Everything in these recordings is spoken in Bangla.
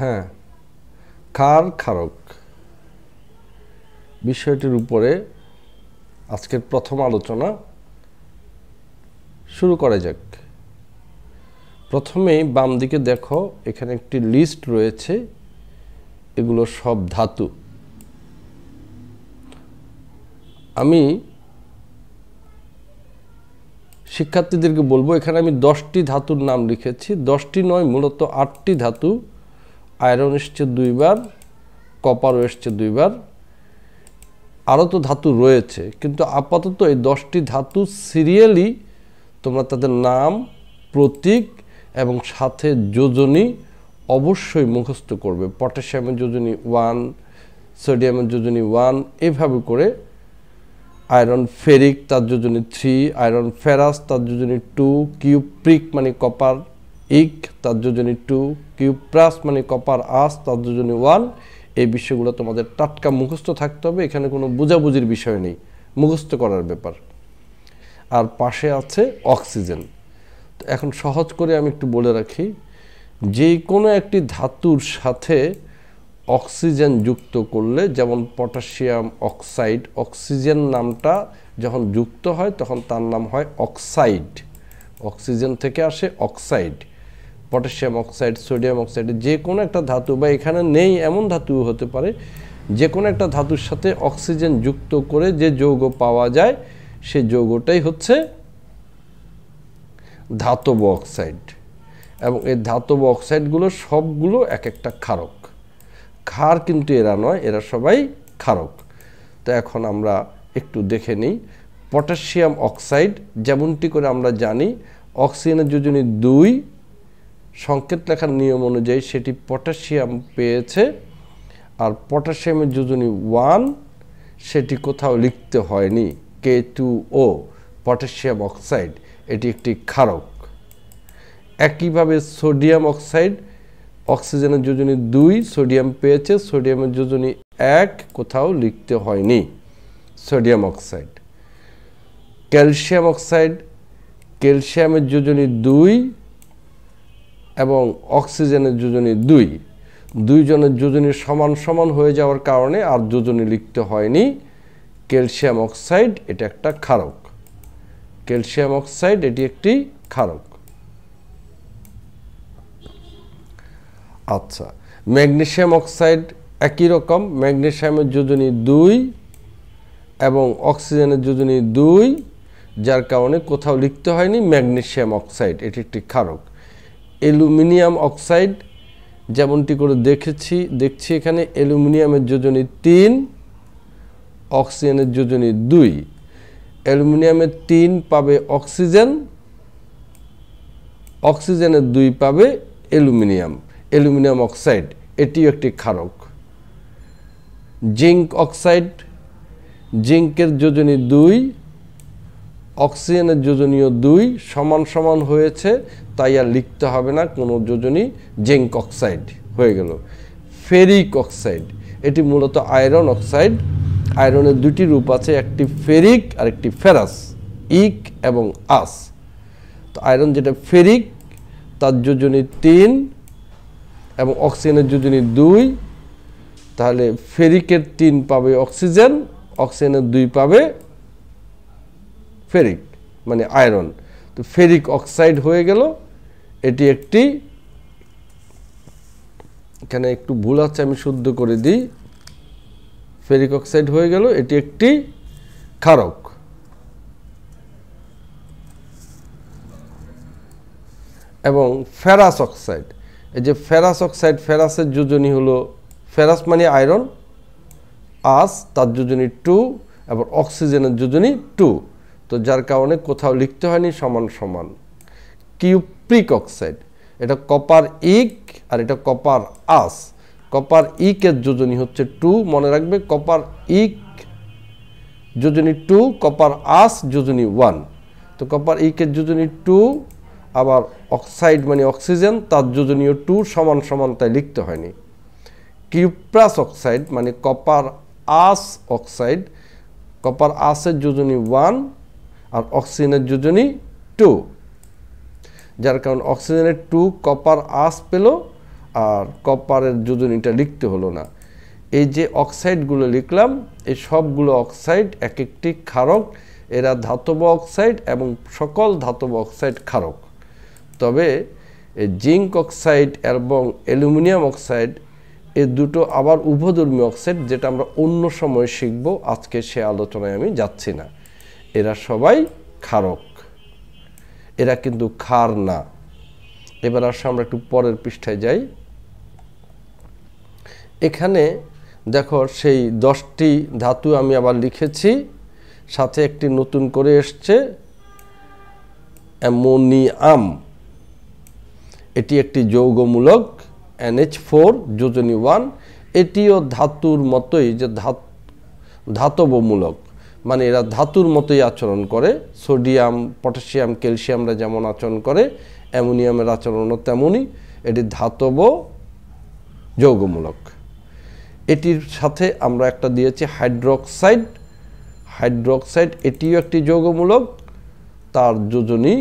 হ্যাঁ কার খারক বিষয়টির উপরে আজকের প্রথম আলোচনা শুরু করা যাক প্রথমেই বাম দিকে দেখো এখানে একটি লিস্ট রয়েছে এগুলো সব ধাতু আমি শিক্ষার্থীদেরকে বলবো এখানে আমি দশটি ধাতুর নাম লিখেছি দশটি নয় মূলত আটটি ধাতু আয়রন এসছে দুইবার কপারও এসছে দুইবার আরও তো ধাতু রয়েছে কিন্তু আপাতত এই দশটি ধাতু সিরিয়ালি তোমরা তাদের নাম প্রতীক এবং সাথে যোজনী অবশ্যই মুখস্থ করবে পটাশিয়ামের যোজনী ওয়ান সোডিয়ামের যোজনী ওয়ান এভাবে করে আয়রন ফেরিক তার যোজনী থ্রি আয়রন ফেরাস তার যোজনী টু কিউপ্রিক মানে কপার ইক তার যোজনী টু কিউপ্রাস মানে কপার আস তার যোজনী ওয়ান এই বিষয়গুলো তোমাদের টাটকা মুখস্থ থাকতে হবে এখানে কোনো বুঝাবুঝির বিষয় নেই মুখস্থ করার ব্যাপার আর পাশে আছে অক্সিজেন তো এখন সহজ করে আমি একটু বলে রাখি যে কোনো একটি ধাতুর সাথে অক্সিজেন যুক্ত করলে যেমন পটাশিয়াম অক্সাইড অক্সিজেন নামটা যখন যুক্ত হয় তখন তার নাম হয় অক্সাইড অক্সিজেন থেকে আসে oxide potassium oxide sodium oxide যে কোনো একটা ধাতু বা এখানে নেই এমন ধাতু হতে পারে যে কোনো একটা ধাতুর সাথে অক্সিজেন যুক্ত করে যে যৌগ পাওয়া যায় সে যৌগটাই হচ্ছে ধাতব অক্সাইড এবং এই ধাতব অক্সাইডগুলো সবগুলো এক একটা ক্ষারক ক্ষার কিন্তু এরা নয় এরা সবাই ক্ষারক তো এখন আমরা একটু দেখে নিই পটাশিয়াম অক্সাইড যেমনটি করে আমরা জানি অক্সিজেনের যোজনী দুই সংকেত লেখার নিয়ম অনুযায়ী সেটি পটাশিয়াম পেয়েছে আর পটাশিয়ামের যোজনী ওয়ান সেটি কোথাও লিখতে হয়নি K two O potassium oxide এটি একটি ক্ষারক একইভাবে সোডিয়াম অক্সাইড অক্সিজেনের যোজনী দুই সোডিয়াম পেয়েছে সোডিয়ামের যোজনী এক কোথাও লিখতে হয়নি সোডিয়াম অক্সাইড ক্যালসিয়াম অক্সাইড ক্যালসিয়ামের যোজনী দুই এবং অক্সিজেনের যোজনী দুই দুইজনের যোজনী সমান সমান হয়ে যাওয়ার কারণে আর যোজনী লিখতে হয়নি ক্যালসিয়াম অক্সাইড এটা একটা ক্ষারক ক্যালসিয়াম অক্সাইড এটি একটি ক্ষারক আচ্ছা ম্যাগনেশিয়াম অক্সাইড একই রকম ম্যাগনেশিয়ামের যোজনী দুই এবং অক্সিজেনের যোজনী দুই যার কারণে কোথাও লিখতে হয়নি ম্যাগনেশিয়াম অক্সাইড এটি একটি ক্ষারক অ্যালুমিনিয়াম অক্সাইড যেমনটি করে দেখেছি দেখছি এখানে অ্যালুমিনিয়ামের যোজনী তিন অক্সিজেনের যোজনী দুই অ্যালুমিনিয়ামের তিন পাবে অক্সিজেন অক্সিজেনের দুই পাবে অ্যালুমিনিয়াম অ্যালুমিনিয়াম অক্সাইড এটিও একটি ক্ষারক জিঙ্ক অক্সাইড জিঙ্কের যোজনী দুই অক্সিজেনের যোজনীয় দুই সমান সমান হয়েছে তাই আর লিখতে হবে না কোনো যোজনী জেঙ্ক অক্সাইড হয়ে গেল ফেরিক অক্সাইড এটি মূলত আয়রন অক্সাইড আয়রনের দুটি রূপ আছে একটি ফেরিক আর একটি ফেরাস ইক এবং আস তো আয়রন যেটা ফেরিক তার যোজনী তিন এবং অক্সিজেনের যোজনী দুই তাহলে ফেরিকের তিন পাবে অক্সিজেন অক্সিজেনের দুই পাবে ফেরিক মানে আয়রন তো ফেরিক অক্সাইড হয়ে গেল এটি একটি এখানে একটু ভুল আছে আমি শুদ্ধ করে দিই ফেরিক অক্সাইড হয়ে গেল এটি একটি ক্ষারক এবং ফেরাস অক্সাইড এই যে ফেরাস অক্সাইড ফেরাসের যোজনী হলো ফেরাস মানে আয়রন আস তার যোজনী টু এবং অক্সিজেনের যোজনী টু তো যার কারণে কোথাও লিখতে হয়নি সমান সমান কিউপ্রিক অক্সাইড এটা কপার ইক আর এটা কপার আস কপার ইকের যোজনী হচ্ছে টু মনে রাখবে কপার ইক যোজনী টু কপার আস যোজনী ওয়ান তো কপার ইকের যোজনী টু আবার অক্সাইড মানে অক্সিজেন তার যোজনীয় টু সমান সমান তাই লিখতে হয়নি কিউপ্রাস অক্সাইড মানে কপার আস অক্সাইড কপার আসের যোজনী ওয়ান আর অক্সিজেনের যোজনী টু যার কারণ অক্সিজেনের টু কপার আস পেল আর কপারের যোজনীটা লিখতে হলো না এই যে অক্সাইডগুলো লিখলাম এই সবগুলো অক্সাইড এক একটি ক্ষারক এরা ধাতব অক্সাইড এবং সকল ধাতব অক্সাইড ক্ষারক তবে জিঙ্ক অক্সাইড এবং অ্যালুমিনিয়াম অক্সাইড এ দুটো আবার উভধর্মী অক্সাইড যেটা আমরা অন্য সময় শিখব আজকে সে আলোচনায় আমি যাচ্ছি না এরা সবাই ক্ষারক এরা কিন্তু খার না এবার আসো আমরা একটু পরের পৃষ্ঠায় যাই এখানে দেখো সেই দশটি ধাতু আমি আবার লিখেছি সাথে একটি নতুন করে এসছে অ্যামোনিয়াম এটি একটি যৌগমূলক এনএচ ফোর যোজনী ওয়ান এটিও ধাতুর মতোই যে ধাত ধাতবমূলক মানে এরা ধাতুর মতোই আচরণ করে সোডিয়াম পটাশিয়াম ক্যালসিয়ামরা যেমন আচরণ করে অ্যামোনিয়ামের আচরণও তেমনই এটি ধাতব যৌগমূলক এটির সাথে আমরা একটা দিয়েছি হাইড্রোক্সাইড হাইড্রোক্সাইড এটিও একটি যৌগমূলক তার যোজনী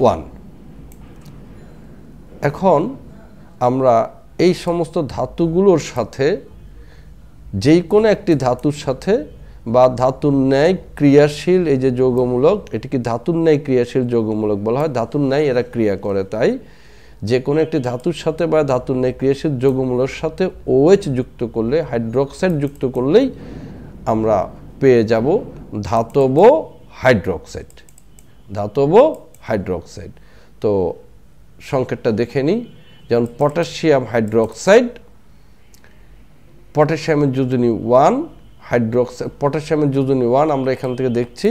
ওয়ান এখন আমরা এই সমস্ত ধাতুগুলোর সাথে যেই কোনো একটি ধাতুর সাথে বা ধাতুর ন্যায় ক্রিয়াশীল এই যে যৌগমূলক এটিকে ধাতুর ন্যায় ক্রিয়াশীল যৌগমূলক বলা হয় ধাতুর ন্যায় এরা ক্রিয়া করে তাই যে কোনো একটি ধাতুর সাথে বা ধাতুর ন্যায় ক্রিয়াশীল যৌগমূলক সাথে ওএইচ যুক্ত করলে হাইড্রোক্সাইড যুক্ত করলেই আমরা পেয়ে যাব ধাতব হাইড্রোক্সাইড ধাতব হাইড্রোক্সাইড তো সংকেতটা দেখে নিই যেমন পটাশিয়াম হাইড্রোক্সাইড পটাশিয়ামের যদি ওয়ান হাইড্রোক্সাইড পটাশিয়ামের যোজনী ওয়ান আমরা এখান থেকে দেখছি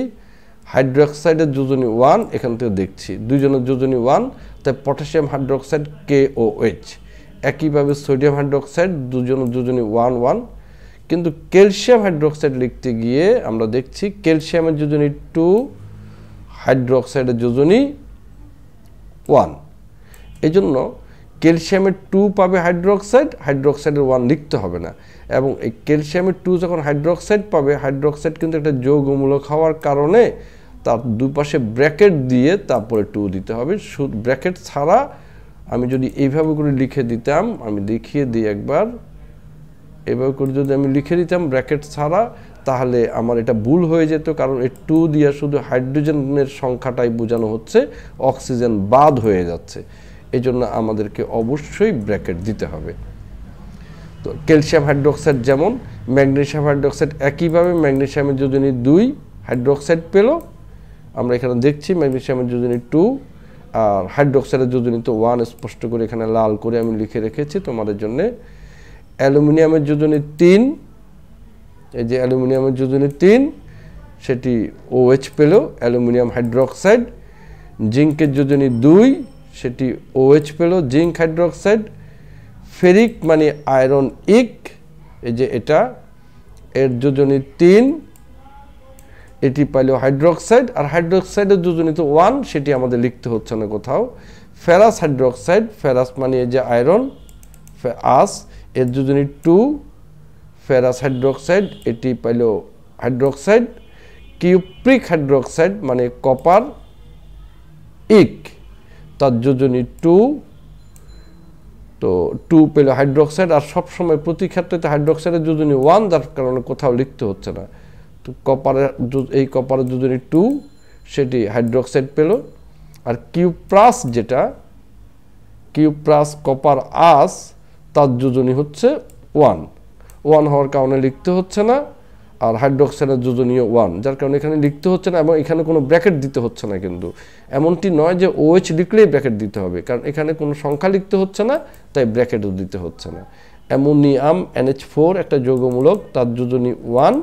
হাইড্রোক্সাইডের যোজনী ওয়ান এখান থেকে দেখছি দুইজনের যোজনী ওয়ান তাই potassium hydroxide K O H একইভাবে সোডিয়াম হাইড্রোক্সাইড দুজনের যোজনী ওয়ান ওয়ান কিন্তু ক্যালসিয়াম হাইড্রোক্সাইড লিখতে গিয়ে আমরা দেখছি ক্যালসিয়ামের যোজনী টু হাইড্রোক্সাইডের যোজনী ওয়ান এই জন্য ক্যালসিয়ামের টু পাবে হাইড্রোক্সাইড হাইড্রোক্সাইডের ওয়ান লিখতে হবে না এবং এই ক্যালসিয়ামের টু যখন হাইড্রোক্সাইড পাবে হাইড্রোক্সাইড কিন্তু একটা যৌগমূলক হওয়ার কারণে তার দুপাশে ব্র্যাকেট দিয়ে তারপরে টু দিতে হবে ব্র্যাকেট ছাড়া আমি যদি এইভাবে করে লিখে দিতাম আমি লিখিয়ে দিই একবার এভাবে করে যদি আমি লিখে দিতাম ব্র্যাকেট ছাড়া তাহলে আমার এটা ভুল হয়ে যেত কারণ এই টু দিয়ে শুধু হাইড্রোজেনের সংখ্যাটাই বোঝানো হচ্ছে অক্সিজেন বাদ হয়ে যাচ্ছে এজন্য আমাদেরকে অবশ্যই ব্র্যাকেট দিতে হবে তো ক্যালসিয়াম হাইড্রোক্সাইড যেমন ম্যাগনেশিয়াম হাইড্রোক্সাইড একইভাবে ম্যাগনেশিয়ামের যোজনী দুই হাইড্রোক্সাইড পেল আমরা এখানে দেখছি ম্যাগনেশিয়ামের যোজনী টু আর হাইড্রোক্সাইডের যোজনী তো ওয়ান স্পষ্ট করে এখানে লাল করে আমি লিখে রেখেছি তোমাদের জন্যে অ্যালুমিনিয়ামের যোজনী তিন এই যে অ্যালুমিনিয়ামের যোজনী তিন সেটি ওএইচ পেল অ্যালুমিনিয়াম হাইড্রোক্সাইড জিঙ্কের যোজনী দুই সেটি ওএইচ পেল জিঙ্ক হাইড্রোক্সাইড ফেরিক মানে আয়রন ইক এই যে এটা এর যোজনী তিন এটি পাইল হাইড্রোক্সাইড আর হাইড্রোক্সাইডের যোজনী তো ওয়ান সেটি আমাদের লিখতে হচ্ছে না কোথাও ফেরাস হাইড্রোক্সাইড ফেরাস মানে এই যে আয়রন আস এর যোজনী টু ফেরাস হাইড্রোক্সাইড এটি পাইল হাইড্রোক্সাইড কিউপ্রিক হাইড্রোক্সাইড মানে কপার ইক তার যোজনী টু তো টু পেলে হাইড্রোক্সাইড আর সবসময় প্রতি ক্ষেত্রে হাইড্রোক্সাইডের যোজনী ওয়ান যার কারণে কোথাও লিখতে হচ্ছে না তো কপারের এই কপারের যোজনী টু সেটি হাইড্রোক্সাইড পেল আর কিউ প্লাস যেটা কিউ প্লাস কপার আস তার যোজনী হচ্ছে ওয়ান ওয়ান হওয়ার কারণে লিখতে হচ্ছে না আর হাইড্রোক্সাইডের যোজনীয় ওয়ান যার কারণে এখানে লিখতে হচ্ছে না এবং এখানে কোনো ব্র্যাকেট দিতে হচ্ছে না কিন্তু এমনটি নয় যে ওএইচ OH লিখলেই ব্র্যাকেট দিতে হবে কারণ এখানে কোনো সংখ্যা লিখতে হচ্ছে না তাই ব্র্যাকেটও দিতে হচ্ছে না অ্যামোনিয়াম এনএচ ফোর একটা যৌগমূলক তার যোজনী ওয়ান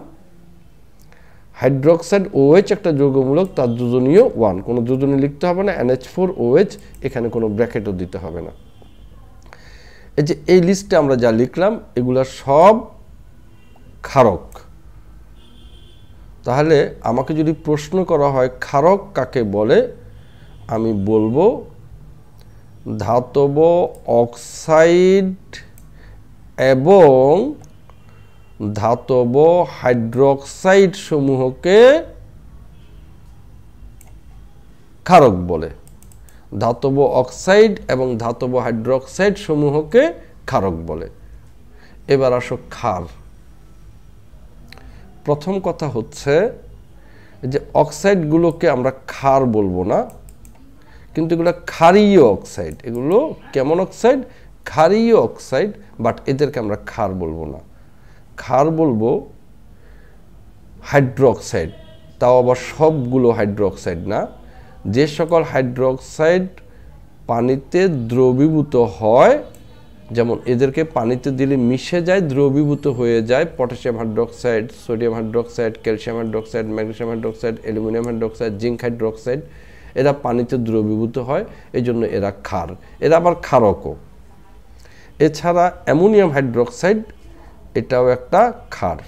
হাইড্রোক্সাইড ওএইচ একটা যৌগমূলক তার যোজনীয় ওয়ান OH কোনো যোজনী লিখতে হবে না এনএচ ফোর ওএইচ এখানে কোনো ব্র্যাকেটও দিতে হবে না এই যে এই লিস্টে আমরা যা লিখলাম এগুলা সব ক্ষারক তাহলে আমাকে যদি প্রশ্ন করা হয় ক্ষারক কাকে বলে আমি বলবো ধাতব অক্সাইড এবং ধাতব হাইড্রোক্সাইড সমূহকে ক্ষারক বলে ধাতব অক্সাইড এবং ধাতব হাইড্রোক্সাইড সমূহকে ক্ষারক বলে এবার আসো ক্ষার প্রথম কথা হচ্ছে যে অক্সাইডগুলোকে আমরা ক্ষার বলবো না কিন্তু এগুলো ক্ষারীয় অক্সাইড এগুলো কেমন অক্সাইড ক্ষারীয় অক্সাইড বাট এদেরকে আমরা ক্ষার বলবো না ক্ষার বলবো অক্সাইড তাও আবার সবগুলো অক্সাইড না যে সকল অক্সাইড পানিতে দ্রবীভূত হয় যেমন এদেরকে পানিতে দিলে মিশে যায় দ্রবীভূত হয়ে যায় potassium hydroxide sodium hydroxide calcium hydroxide magnesium hydroxide aluminium hydroxide zinc hydroxide এরা পানিতে দ্রবীভূত হয় এই জন্য এরা ক্ষার এরা আবার ক্ষারকও এছাড়া অ্যামোনিয়াম হাইড্রোক্সাইড এটাও একটা ক্ষার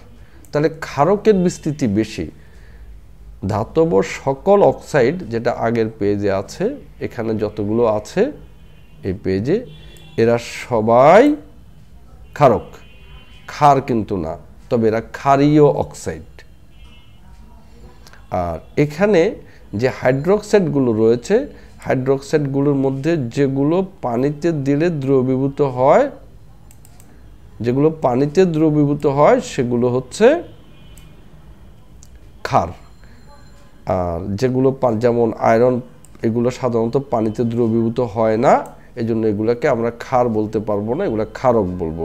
তাহলে ক্ষারকের বিস্তৃতি বেশি ধাতব সকল অক্সাইড যেটা আগের পেজে আছে এখানে যতগুলো আছে এই পেজে এরা সবাই ক্ষারক ক্ষার কিন্তু না তবে এরা ক্ষারীয় অক্সাইড আর এখানে যে হাইড্রোক্সাইডগুলো রয়েছে হাইড্রোক্সাইডগুলোর মধ্যে যেগুলো পানিতে দিলে দ্রবীভূত হয় যেগুলো পানিতে দ্রবীভূত হয় সেগুলো হচ্ছে ক্ষার আর যেগুলো যেমন আয়রন এগুলো সাধারণত পানিতে দ্রবীভূত হয় না এই জন্য এগুলাকে আমরা ক্ষার বলতে পারবো না এগুলো ক্ষারক বলবো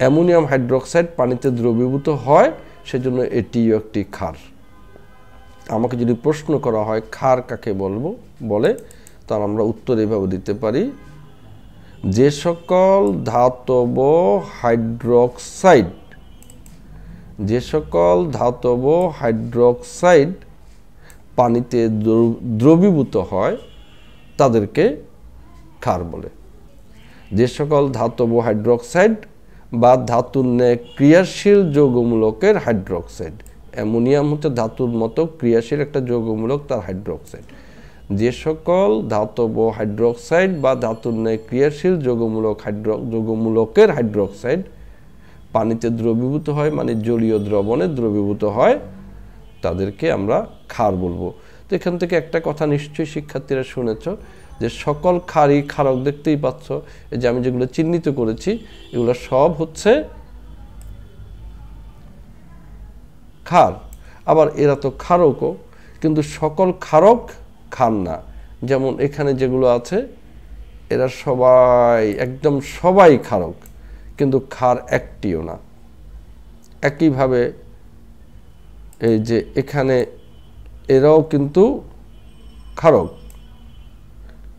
অ্যামোনিয়াম হাইড্রোক্সাইড পানিতে দ্রবীভূত হয় সেজন্য এটিও একটি ক্ষার আমাকে যদি প্রশ্ন করা হয় ক্ষার কাকে বলবো বলে তার আমরা উত্তর এইভাবে দিতে পারি যে সকল ধাতব হাইড্রোক্সাইড যে সকল ধাতব হাইড্রোক্সাইড পানিতে দ্রবীভূত হয় তাদেরকে ক্ষার বলে যে সকল ধাতব হাইড্রোক্সাইড বা ধাতুর ন্যায় ক্রিয়াশীল যৌগমূলকের হাইড্রোক্সাইড অ্যামোনিয়াম হচ্ছে ধাতুর মতো ক্রিয়াশীল একটা যৌগমূলক তার হাইড্রোক্সাইড যে সকল ধাতব হাইড্রোক্সাইড বা ধাতুর ন্যায় ক্রিয়াশীল যৌগমূলক হাইড্রো যৌগমূলকের হাইড্রোক্সাইড পানিতে দ্রবীভূত হয় মানে জলীয় দ্রবণে দ্রবীভূত হয় তাদেরকে আমরা ক্ষার বলবো তো এখান থেকে একটা কথা নিশ্চয়ই শিক্ষার্থীরা শুনেছ যে সকল খারি খারক দেখতেই পাচ্ছ এই যে আমি যেগুলো চিহ্নিত করেছি এগুলো সব হচ্ছে খার আবার এরা তো খারকও কিন্তু সকল খারক খান না যেমন এখানে যেগুলো আছে এরা সবাই একদম সবাই খারক কিন্তু খার একটিও না একইভাবে এই যে এখানে এরাও কিন্তু খারক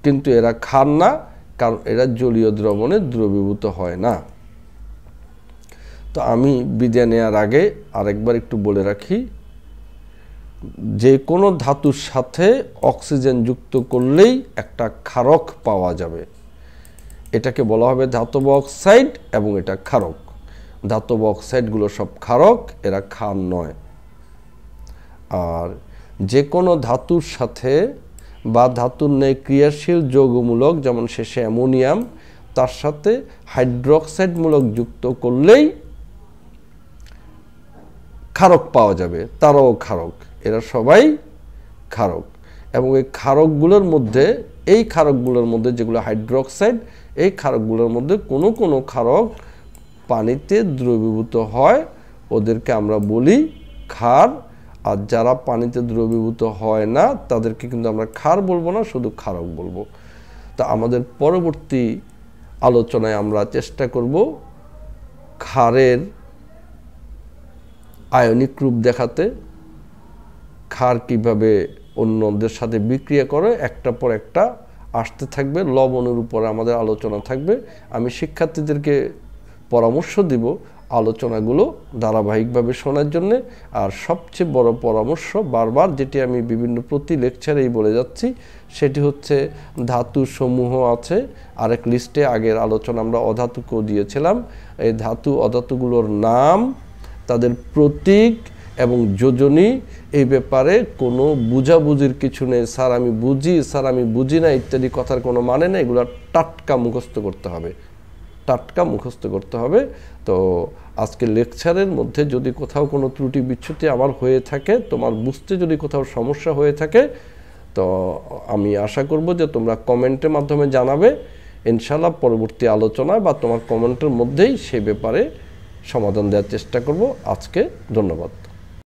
কিন্তু এরা খান না কারণ এরা জলীয় দ্রবণে দ্রবীভূত হয় না তো আমি বিদায় নেওয়ার আগে আরেকবার একটু বলে রাখি যে কোনো ধাতুর সাথে অক্সিজেন যুক্ত করলেই একটা ক্ষারক পাওয়া যাবে এটাকে বলা হবে ধাতব অক্সাইড এবং এটা ক্ষারক ধাতব অক্সাইডগুলো সব ক্ষারক এরা খান নয় আর যে কোনো ধাতুর সাথে বা ধাতুর ন্যায় ক্রিয়াশীল যৌগমূলক যেমন শেষে অ্যামোনিয়াম তার সাথে হাইড্রোক্সাইডমূলক যুক্ত করলেই ক্ষারক পাওয়া যাবে তারাও ক্ষারক এরা সবাই ক্ষারক এবং এই ক্ষারকগুলোর মধ্যে এই ক্ষারকগুলোর মধ্যে যেগুলো হাইড্রোক্সাইড এই ক্ষারকগুলোর মধ্যে কোনো কোনো ক্ষারক পানিতে দ্রবীভূত হয় ওদেরকে আমরা বলি ক্ষার আর যারা পানিতে দ্রবীভূত হয় না তাদেরকে কিন্তু আমরা খার বলবো না শুধু খারক বলবো তা আমাদের পরবর্তী আলোচনায় আমরা চেষ্টা করব খারের আয়নিক রূপ দেখাতে খার কিভাবে অন্যদের সাথে বিক্রিয়া করে একটা পর একটা আসতে থাকবে লবণের উপরে আমাদের আলোচনা থাকবে আমি শিক্ষার্থীদেরকে পরামর্শ দিব আলোচনাগুলো ধারাবাহিকভাবে শোনার জন্য আর সবচেয়ে বড় পরামর্শ বারবার যেটি আমি বিভিন্ন প্রতি লেকচারেই বলে যাচ্ছি সেটি হচ্ছে ধাতু সমূহ আছে আরেক লিস্টে আগের আলোচনা আমরা অধাতুকেও দিয়েছিলাম এই ধাতু অধাতুগুলোর নাম তাদের প্রতীক এবং যোজনী এই ব্যাপারে কোনো বুঝাবুঝির কিছু নেই স্যার আমি বুঝি স্যার আমি বুঝি না ইত্যাদি কথার কোনো মানে নেই এগুলো টাটকা মুখস্থ করতে হবে টাটকা মুখস্থ করতে হবে তো আজকে লেকচারের মধ্যে যদি কোথাও কোনো ত্রুটি বিচ্ছুতি আমার হয়ে থাকে তোমার বুঝতে যদি কোথাও সমস্যা হয়ে থাকে তো আমি আশা করব যে তোমরা কমেন্টের মাধ্যমে জানাবে ইনশাল্লাহ পরবর্তী আলোচনা বা তোমার কমেন্টের মধ্যেই সে ব্যাপারে সমাধান দেওয়ার চেষ্টা করব আজকে ধন্যবাদ